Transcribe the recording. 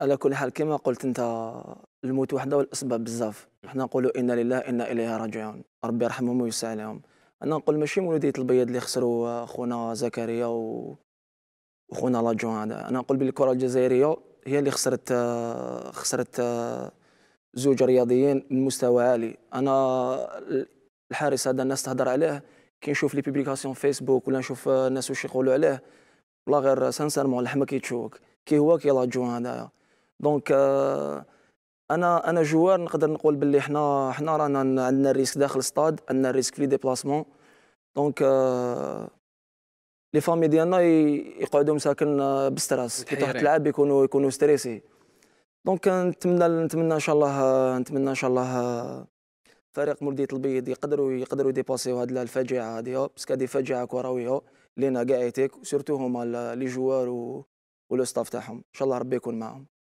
على كل حال كما قلت انت الموت وحده والاسباب بزاف حنا نقولوا انا لله انا اليه راجعون ربي يرحمهم ويوسع عليهم انا نقول ماشي مولوديه البيض اللي خسروا خونا زكريا و وخونا لاجون هذا انا نقول بالكره الكره الجزائريه هي اللي خسرت خسرت زوج رياضيين من مستوى عالي انا الحارس هذا الناس تهضر عليه كي نشوف لي بيبليكاسيون فيسبوك ولا نشوف الناس واش يقولوا عليه والله غير سانسيرمون الحما كيتشوك كي هو كي لاجون هذايا دونك euh, انا انا جوار نقدر نقول باللي حنا حنا رانا عندنا الريسك داخل الستاد عندنا الريسك في لي ديبلاسمون دونك لي فامي ديالنا يقعدوا مساكن آه، بالستراس كي تروح تلعب يكونوا يكونوا ستريسي دونك آه، نتمنى نتمنى ان شاء الله آه، نتمنى ان شاء الله فريق مولدية البيض يقدروا يقدروا يديباسيو هاد الفاجعه هادي باسكو هادي فاجعه كرويه لينا كاع ايتيك سيرتو هما لي جوار و لو ستاف تاعهم ان شاء الله ربي يكون معاهم